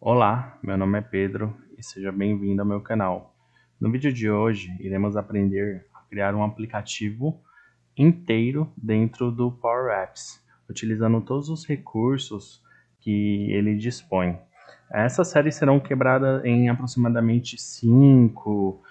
Olá, meu nome é Pedro e seja bem-vindo ao meu canal. No vídeo de hoje, iremos aprender a criar um aplicativo inteiro dentro do Power Apps, utilizando todos os recursos que ele dispõe. Essas séries serão quebradas em aproximadamente 5,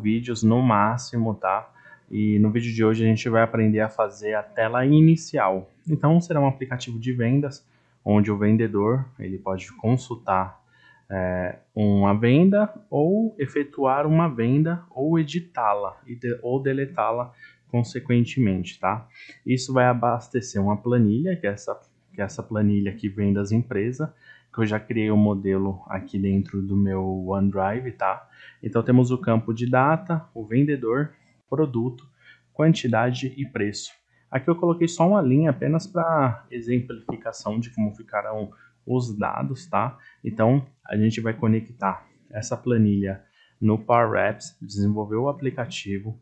vídeos no máximo, tá? E no vídeo de hoje a gente vai aprender a fazer a tela inicial. Então será um aplicativo de vendas onde o vendedor ele pode consultar é, uma venda ou efetuar uma venda ou editá-la ou deletá-la consequentemente, tá? Isso vai abastecer uma planilha, que é essa, que é essa planilha que vem das empresas, que eu já criei o um modelo aqui dentro do meu OneDrive, tá? Então temos o campo de data, o vendedor, produto, quantidade e preço. Aqui eu coloquei só uma linha apenas para exemplificação de como ficarão os dados, tá? Então, a gente vai conectar essa planilha no Power Apps, desenvolver o aplicativo.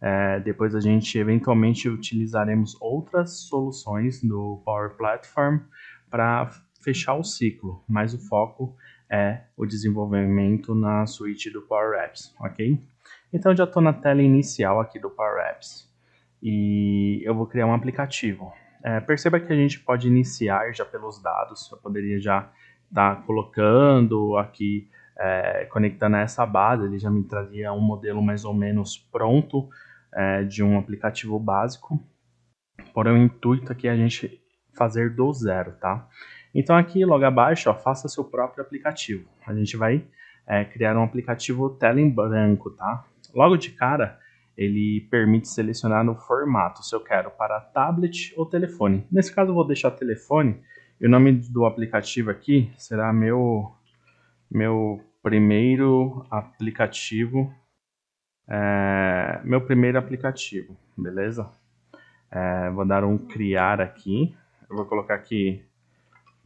É, depois a gente eventualmente utilizaremos outras soluções do Power Platform para fechar o ciclo, mas o foco é o desenvolvimento na suíte do Power Apps, ok? Então já estou na tela inicial aqui do Power Apps e eu vou criar um aplicativo. É, perceba que a gente pode iniciar já pelos dados, eu poderia já estar tá colocando aqui, é, conectando a essa base, ele já me traria um modelo mais ou menos pronto é, de um aplicativo básico, porém o intuito aqui é a gente fazer do zero, tá? Então aqui logo abaixo, ó, faça seu próprio aplicativo. A gente vai é, criar um aplicativo tela em branco, tá? Logo de cara, ele permite selecionar no formato se eu quero para tablet ou telefone. Nesse caso eu vou deixar telefone e o nome do aplicativo aqui será meu, meu primeiro aplicativo. É, meu primeiro aplicativo, beleza? É, vou dar um criar aqui. Eu vou colocar aqui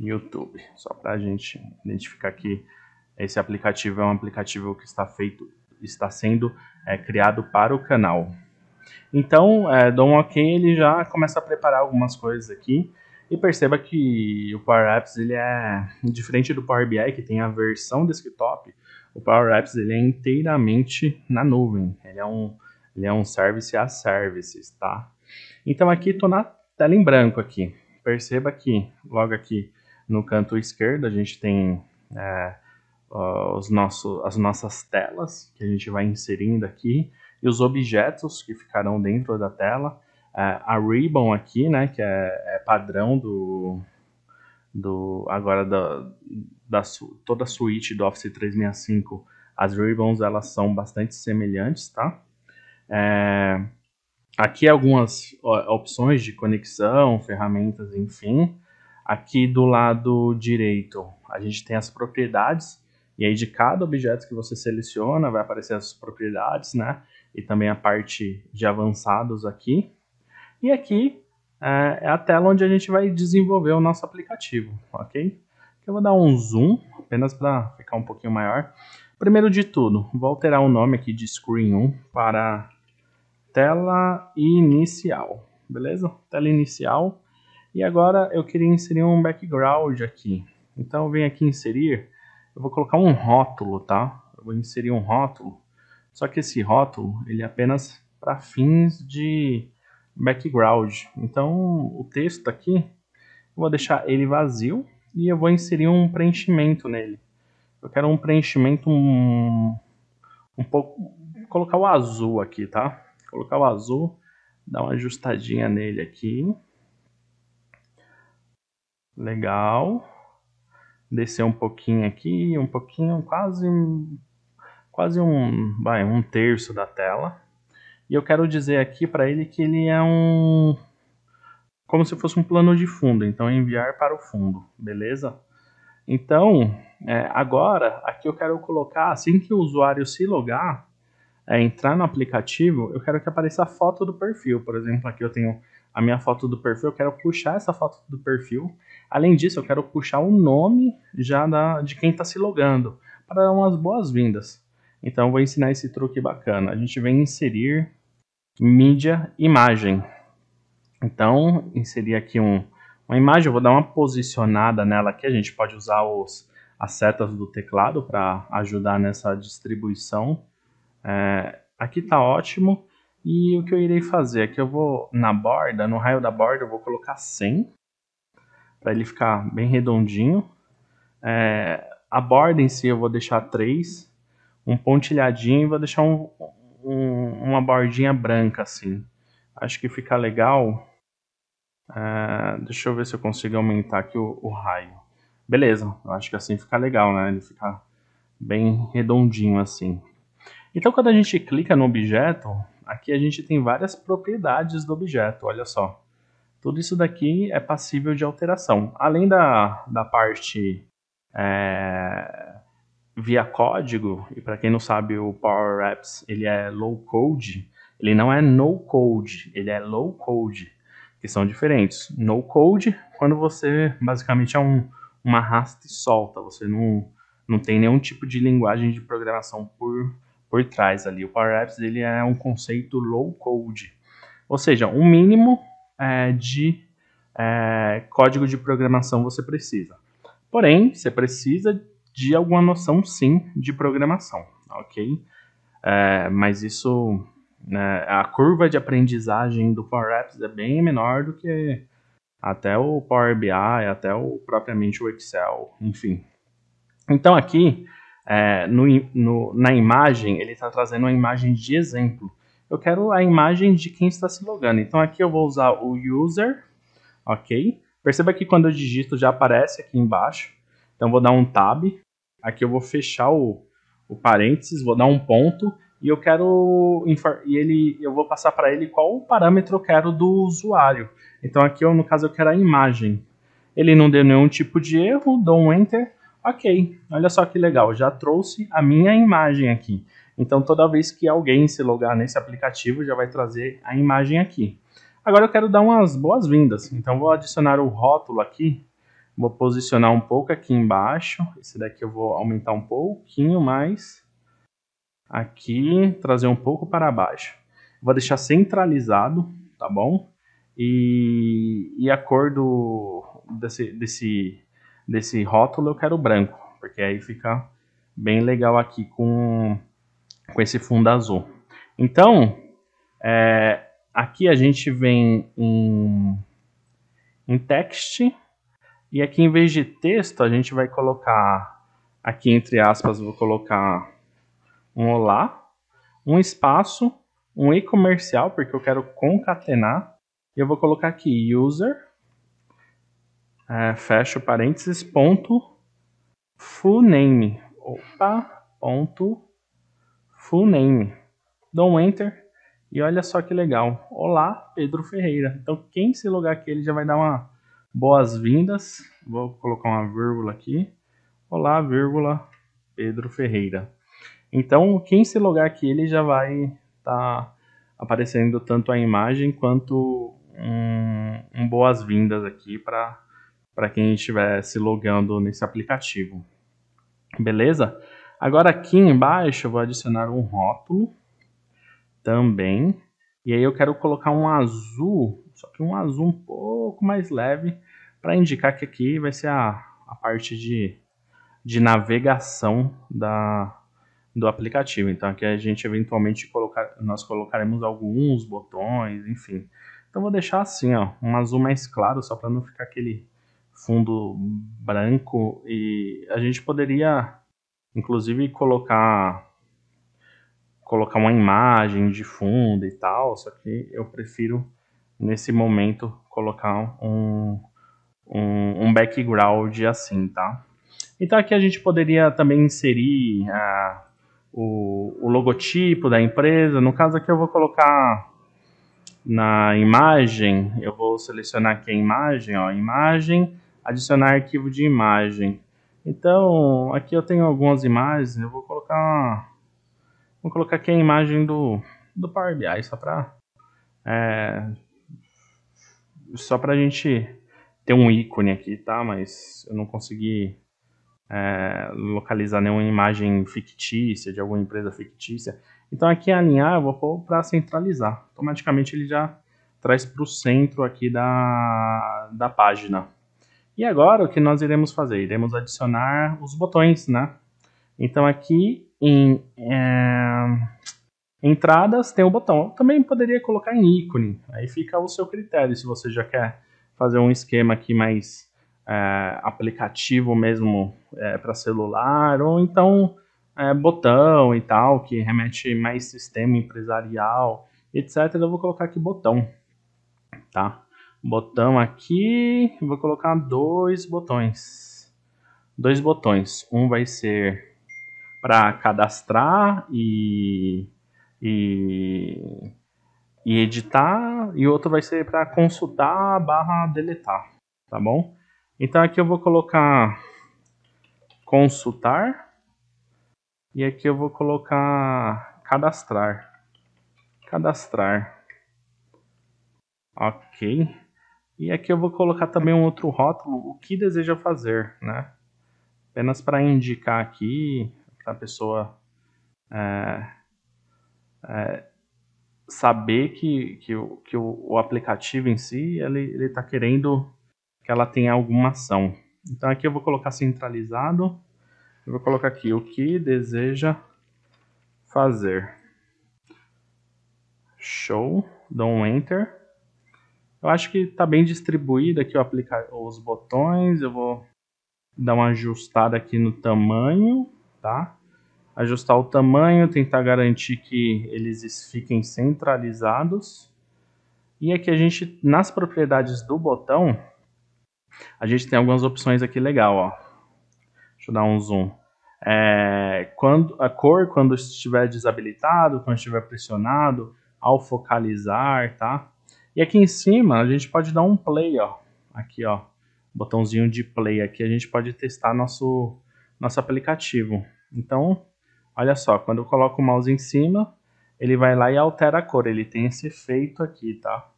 YouTube, só para a gente identificar que esse aplicativo é um aplicativo que está feito está sendo é, criado para o canal. Então, é, Dom Ok ele já começa a preparar algumas coisas aqui e perceba que o Power Apps ele é diferente do Power BI que tem a versão desktop. O Power Apps ele é inteiramente na nuvem. Ele é um ele é um service a services, tá? Então aqui estou na tela em branco aqui. Perceba que logo aqui no canto esquerdo a gente tem é, uh, os nosso, as nossas telas que a gente vai inserindo aqui e os objetos que ficarão dentro da tela. Uh, a ribbon aqui, né, que é, é padrão do, do agora da, da toda a suíte do Office 365, as ribbons elas são bastante semelhantes, tá? É, aqui algumas opções de conexão, ferramentas, enfim. Aqui do lado direito a gente tem as propriedades e aí de cada objeto que você seleciona vai aparecer as propriedades, né? E também a parte de avançados aqui. E aqui é, é a tela onde a gente vai desenvolver o nosso aplicativo, ok? Eu vou dar um zoom, apenas para ficar um pouquinho maior. Primeiro de tudo, vou alterar o nome aqui de Screen 1 para tela inicial, beleza? Tela inicial. E agora eu queria inserir um background aqui. Então eu venho aqui inserir eu vou colocar um rótulo, tá? Eu vou inserir um rótulo, só que esse rótulo, ele é apenas para fins de background. Então, o texto aqui, eu vou deixar ele vazio e eu vou inserir um preenchimento nele. Eu quero um preenchimento um, um pouco... Colocar o azul aqui, tá? Colocar o azul, dar uma ajustadinha nele aqui. Legal descer um pouquinho aqui, um pouquinho, quase quase um, vai, um terço da tela. E eu quero dizer aqui para ele que ele é um como se fosse um plano de fundo, então é enviar para o fundo, beleza? Então, é, agora aqui eu quero colocar assim que o usuário se logar, é, entrar no aplicativo, eu quero que apareça a foto do perfil. Por exemplo, aqui eu tenho a minha foto do perfil, eu quero puxar essa foto do perfil. Além disso, eu quero puxar o nome já da, de quem está se logando, para dar umas boas-vindas. Então, eu vou ensinar esse truque bacana. A gente vem inserir mídia imagem. Então, inserir aqui um, uma imagem, eu vou dar uma posicionada nela aqui. A gente pode usar os, as setas do teclado para ajudar nessa distribuição. É, aqui está ótimo. E o que eu irei fazer é que eu vou na borda, no raio da borda, eu vou colocar 100 para ele ficar bem redondinho. É, a borda em si eu vou deixar 3, um pontilhadinho e vou deixar um, um, uma bordinha branca assim. Acho que fica legal. É, deixa eu ver se eu consigo aumentar aqui o, o raio. Beleza, eu acho que assim fica legal, né? Ele fica bem redondinho assim. Então quando a gente clica no objeto, Aqui a gente tem várias propriedades do objeto, olha só. Tudo isso daqui é passível de alteração. Além da, da parte é, via código, e para quem não sabe, o Power Apps ele é low code, ele não é no code, ele é low code, que são diferentes. No code, quando você basicamente é um, uma rasta e solta, você não, não tem nenhum tipo de linguagem de programação por por trás ali. O Power Apps ele é um conceito low code, ou seja, um mínimo é, de é, código de programação você precisa. Porém, você precisa de alguma noção sim de programação, ok? É, mas isso, né, a curva de aprendizagem do Power Apps é bem menor do que até o Power BI, até o propriamente o Excel, enfim. Então aqui é, no, no, na imagem, ele está trazendo uma imagem de exemplo. Eu quero a imagem de quem está se logando. Então aqui eu vou usar o user, ok? Perceba que quando eu digito já aparece aqui embaixo. Então vou dar um tab. Aqui eu vou fechar o, o parênteses, vou dar um ponto e eu quero e ele eu vou passar para ele qual o parâmetro eu quero do usuário. Então aqui eu, no caso eu quero a imagem. Ele não deu nenhum tipo de erro, dou um enter Ok, olha só que legal, já trouxe a minha imagem aqui. Então toda vez que alguém se logar nesse aplicativo, já vai trazer a imagem aqui. Agora eu quero dar umas boas-vindas, então vou adicionar o rótulo aqui, vou posicionar um pouco aqui embaixo, esse daqui eu vou aumentar um pouquinho mais, aqui, trazer um pouco para baixo. Vou deixar centralizado, tá bom? E, e a cor do, desse, desse desse rótulo eu quero branco, porque aí fica bem legal aqui com, com esse fundo azul. Então, é, aqui a gente vem em, em text, e aqui em vez de texto a gente vai colocar, aqui entre aspas, vou colocar um olá, um espaço, um e-comercial, porque eu quero concatenar, e eu vou colocar aqui user, é, fecho parênteses, ponto, full name, opa, ponto, full name. Dou um enter e olha só que legal, olá, Pedro Ferreira. Então, quem se logar aqui, ele já vai dar uma boas-vindas, vou colocar uma vírgula aqui, olá, vírgula, Pedro Ferreira. Então, quem se logar aqui, ele já vai estar tá aparecendo tanto a imagem quanto um, um boas-vindas aqui para para quem estiver se logando nesse aplicativo. Beleza? Agora aqui embaixo eu vou adicionar um rótulo também. E aí eu quero colocar um azul, só que um azul um pouco mais leve, para indicar que aqui vai ser a, a parte de, de navegação da, do aplicativo. Então aqui a gente eventualmente colocar, nós colocaremos alguns botões, enfim. Então vou deixar assim, ó, um azul mais claro, só para não ficar aquele fundo branco e a gente poderia inclusive colocar colocar uma imagem de fundo e tal, só que eu prefiro nesse momento colocar um, um, um background assim, tá? Então aqui a gente poderia também inserir ah, o, o logotipo da empresa, no caso aqui eu vou colocar na imagem, eu vou selecionar aqui a imagem, ó, imagem, adicionar arquivo de imagem. Então, aqui eu tenho algumas imagens, eu vou colocar vou colocar aqui a imagem do, do Power BI só para é, só para a gente ter um ícone aqui, tá? Mas eu não consegui é, localizar nenhuma imagem fictícia de alguma empresa fictícia. Então aqui alinhar eu vou pôr para centralizar. Automaticamente ele já traz para o centro aqui da, da página. E agora o que nós iremos fazer? Iremos adicionar os botões, né? Então aqui em é, entradas tem o botão. Eu também poderia colocar em ícone. Aí fica o seu critério se você já quer fazer um esquema aqui mais é, aplicativo mesmo é, eh, para celular ou então botão e tal que remete mais sistema empresarial, etc. Eu vou colocar aqui botão, tá? Botão aqui, vou colocar dois botões. Dois botões. Um vai ser para cadastrar e, e, e editar, e outro vai ser para consultar barra deletar, tá bom? Então aqui eu vou colocar consultar e aqui eu vou colocar cadastrar. Cadastrar. Ok. E aqui eu vou colocar também um outro rótulo, o que deseja fazer, né? Apenas para indicar aqui, para a pessoa é, é, saber que, que, que o, o, aplicativo em si, ele está querendo que ela tenha alguma ação. Então aqui eu vou colocar centralizado, eu vou colocar aqui o que deseja fazer. Show, dou um enter. Eu acho que está bem distribuído aqui aplicar os botões. Eu vou dar uma ajustada aqui no tamanho, tá? Ajustar o tamanho, tentar garantir que eles fiquem centralizados. E aqui a gente, nas propriedades do botão, a gente tem algumas opções aqui legal, ó. Deixa eu dar um zoom. É, quando, a cor, quando estiver desabilitado, quando estiver pressionado, ao focalizar, tá? E aqui em cima a gente pode dar um play, ó. Aqui, ó, botãozinho de play aqui, a gente pode testar nosso, nosso aplicativo. Então, olha só, quando eu coloco o mouse em cima, ele vai lá e altera a cor, ele tem esse efeito aqui, tá?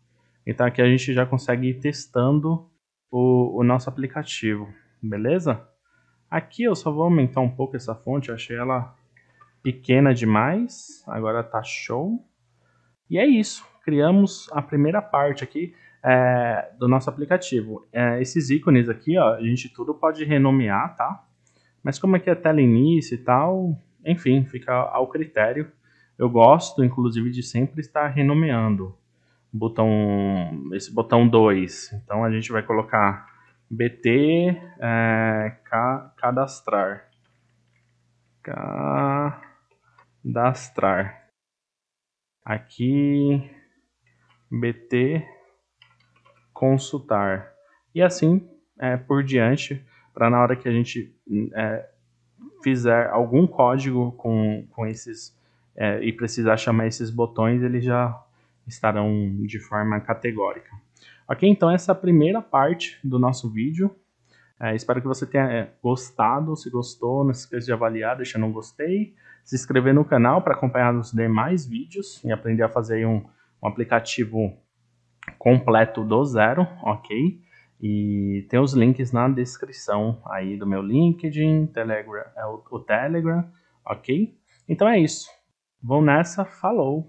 Então aqui a gente já consegue ir testando o, o nosso aplicativo, beleza? Aqui eu só vou aumentar um pouco essa fonte, eu achei ela pequena demais, agora tá show. E é isso criamos a primeira parte aqui é, do nosso aplicativo. É, esses ícones aqui, ó, a gente tudo pode renomear, tá? Mas como é que é tela início e tal, enfim, fica ao critério. Eu gosto, inclusive, de sempre estar renomeando botão, esse botão 2. Então a gente vai colocar BT é, ca, cadastrar. Cadastrar. Aqui bt consultar e assim é, por diante para na hora que a gente é, fizer algum código com, com esses é, e precisar chamar esses botões eles já estarão de forma categórica ok então essa é a primeira parte do nosso vídeo é, espero que você tenha é, gostado se gostou não se esqueça de avaliar deixando um gostei se inscrever no canal para acompanhar os demais vídeos e aprender a fazer um um aplicativo completo do zero, ok? E tem os links na descrição aí do meu LinkedIn, Telegram, é o Telegram, ok? Então é isso. Vão nessa, falou!